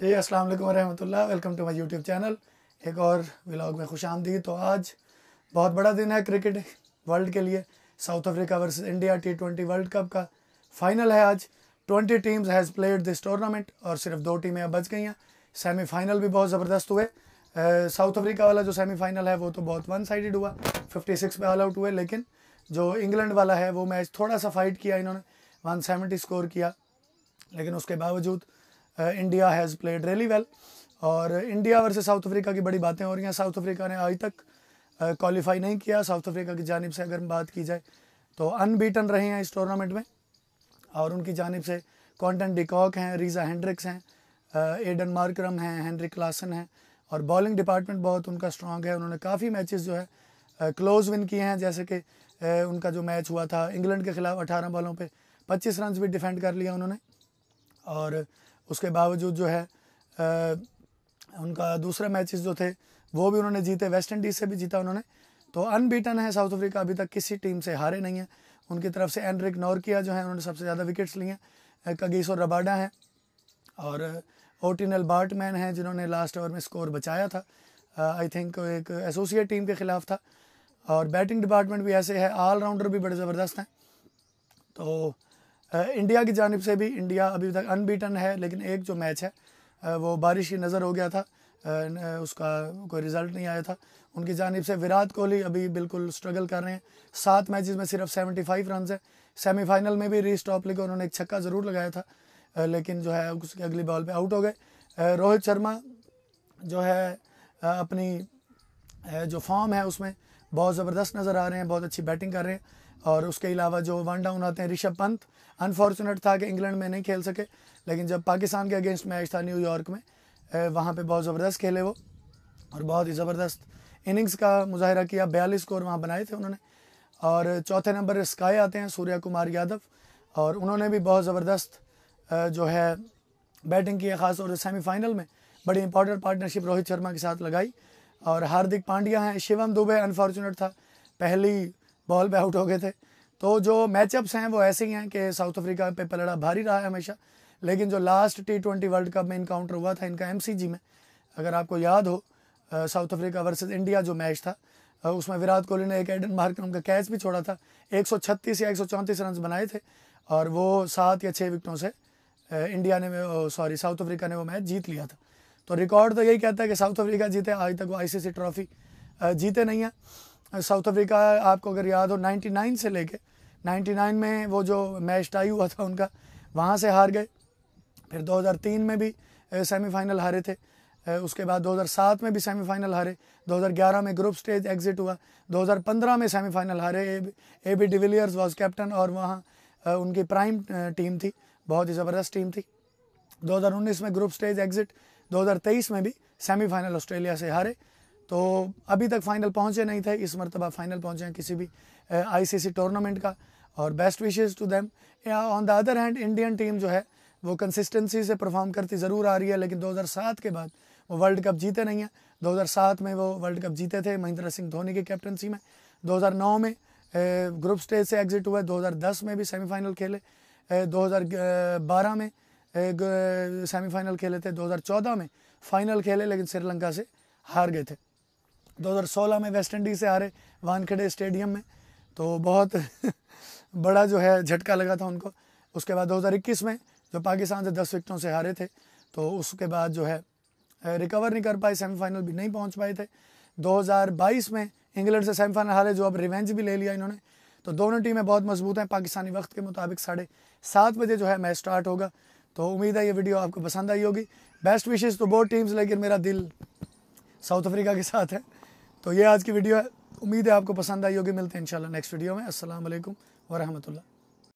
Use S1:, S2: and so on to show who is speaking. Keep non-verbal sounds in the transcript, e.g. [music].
S1: जी अस्सलाम वालेकुम welcome to my YouTube channel एक और व्लाग में खुश आमदी तो आज बहुत बड़ा दिन है क्रिकेट वर्ल्ड के लिए South Africa versus India T twenty world cup का फाइनल है आज twenty teams has played this tournament और सिर्फ दो टीमें अब बच गई हैं सेमीफाइनल भी बहुत ज़बरदस्त हुए साउथ अफ्रीका वाला जो सेमीफाइनल है वो तो बहुत वन साइड हुआ फिफ्टी सिक्स पे ऑल आउट हुए लेकिन जो इंग्लैंड वाला है वो मैच थोड़ा सा फाइट किया इन्होंने वन सेवेंटी स्कोर किया लेकिन उसके बावजूद India has played really well और इंडिया वर्सेस साउथ अफ्रीका की बड़ी बातें हो रही हैं साउथ अफ्रीका ने आज तक क्वालिफाई uh, नहीं किया साउथ अफ्रीका की जानब से अगर बात की जाए तो अनबीटन रहे हैं इस टूर्नामेंट में और उनकी जानब से कॉन्टन डिकॉक हैं रीज़ा हैंड्रिक्स हैं एडन uh, मार्क्रम हैं हैंनरी क्लासन हैं और बॉलिंग डिपार्टमेंट बहुत उनका स्ट्रॉन्ग है उन्होंने काफ़ी मैचेस जो है क्लोज uh, विन किए हैं जैसे कि उनका जो मैच हुआ था इंग्लैंड के खिलाफ 18 बॉलों पे 25 रन भी डिफेंड कर लिया उन्होंने और उसके बावजूद जो है आ, उनका दूसरे मैचेस जो थे वो भी उन्होंने जीते वेस्ट इंडीज़ से भी जीता उन्होंने तो अनबीटन है साउथ अफ्रीका अभी तक किसी टीम से हारे नहीं है उनकी तरफ से एंड्रिक नॉर्किया जो है उन्होंने सबसे ज़्यादा विकेट्स लिए हैं कगीस और रबाडा हैं और ओटिनल बार्टमैन हैं जिन्होंने लास्ट ओवर में स्कोर बचाया था आई थिंक एक एसोसिएट टीम के ख़िलाफ़ था और बैटिंग डिपार्टमेंट भी ऐसे है ऑलराउंडर भी बड़े ज़बरदस्त हैं तो इंडिया की जानब से भी इंडिया अभी तक अनबीटन है लेकिन एक जो मैच है वो बारिश की नज़र हो गया था उसका कोई रिज़ल्ट नहीं आया था उनकी जानब से विराट कोहली अभी बिल्कुल स्ट्रगल कर रहे हैं सात मैच में सिर्फ सेवेंटी फाइव रन है सेमीफाइनल में भी रीस टॉप लेकर उन्होंने एक छक्का ज़रूर लगाया था लेकिन जो है उसके अगली बॉल पे आउट हो गए रोहित शर्मा जो है अपनी जो फॉर्म है उसमें बहुत ज़बरदस्त नज़र आ रहे हैं बहुत अच्छी बैटिंग कर रहे हैं और उसके अलावा जो वन डाउन आते हैं ऋषभ पंत अनफॉर्चुनेट था कि इंग्लैंड में नहीं खेल सके लेकिन जब पाकिस्तान के अगेंस्ट मैच था न्यूयॉर्क में वहाँ पर बहुत ज़बरदस्त खेले वो और बहुत ही ज़बरदस्त इनिंग्स का मुजाहरा किया बयालीस स्कोर वहाँ बनाए थे उन्होंने और चौथे नंबर स्काई आते हैं सूर्या कुमार यादव और उन्होंने भी बहुत ज़बरदस्त जो है बैटिंग की है ख़ास और सेमीफाइनल में बड़ी इंपॉर्टेंट पार्टनरशिप रोहित शर्मा के साथ लगाई और हार्दिक पांड्या हैं शिवम दुबे अनफॉर्चुनेट था पहली बॉल पे आउट हो गए थे तो जो मैचअप्स हैं वो ऐसे ही हैं कि साउथ अफ्रीका पे पलड़ा भारी रहा है हमेशा लेकिन जो last T twenty world cup में इनकाउंटर हुआ था इनका एम में अगर आपको याद हो साउथ अफ्रीका वर्सेज इंडिया जो मैच था उसमें विराट कोहली ने एक एडन मार्क नाम का कैच भी छोड़ा था एक या एक रन बनाए थे और वो सात या छः विकटों से इंडिया ने सॉरी साउथ अफ्रीका ने वो मैच जीत लिया था तो रिकॉर्ड तो यही कहता है कि साउथ अफ्रीका जीते आज तक वो आईसीसी ट्रॉफी जीते नहीं हैं साउथ अफ्रीका आपको अगर याद हो 99 से लेके 99 में वो जो मैच टाई हुआ था उनका वहाँ से हार गए फिर 2003 में भी सेमीफाइनल हारे थे उसके बाद 2007 में भी सेमीफाइनल हारे 2011 में ग्रुप स्टेज एग्जिट हुआ 2015 में सेमीफाइनल हारे A B de Villiers was captain और वहाँ उनकी प्राइम टीम थी बहुत ही ज़बरदस्त टीम थी 2019 में ग्रुप स्टेज एग्जिट 2023 में भी सेमीफाइनल ऑस्ट्रेलिया से हारे तो अभी तक फाइनल पहुंचे नहीं थे इस मरतबा फाइनल पहुंचे हैं किसी भी आईसीसी टूर्नामेंट का और best wishes to them on the other hand Indian team जो है वो कंसिस्टेंसी से परफॉर्म करती ज़रूर आ रही है लेकिन 2007 के बाद वो वर्ल्ड कप जीते नहीं हैं 2007 में वो वर्ल्ड कप जीते थे महेंद्र सिंह धोनी की कैप्टनसी में दो में ग्रुप स्टेज से एग्ज़िट हुए दो में भी सेमीफाइनल खेले दो में सेमीफाइनल खेले थे दो में फाइनल खेले लेकिन श्रीलंका से हार गए थे 2016 में वेस्ट इंडीज़ से हारे वानखेड़े स्टेडियम में तो बहुत [laughs] बड़ा जो है झटका लगा था उनको उसके बाद 2021 में जो पाकिस्तान से दस विकटों से हारे थे तो उसके बाद जो है रिकवर नहीं कर पाए सेमीफाइनल भी नहीं पहुंच पाए थे 2022 में इंग्लैंड से सेमीफाइनल हारे जो अब रिवेंज भी ले लिया इन्होंने तो दोनों टीमें बहुत मजबूत हैं पाकिस्तानी वक्त के मुताबिक साढ़े सात बजे जो है मैच स्टार्ट होगा तो उम्मीद है ये वीडियो आपको पसंद आई होगी बेस्ट विशेज़ तो बहुत टीम्स लेकिन मेरा दिल साउथ अफ्रीका के साथ है तो ये आज की वीडियो है उम्मीद है आपको पसंद आई होगी मिलते हैं इंशाल्लाह नेक्स्ट वीडियो में असलम वरहमल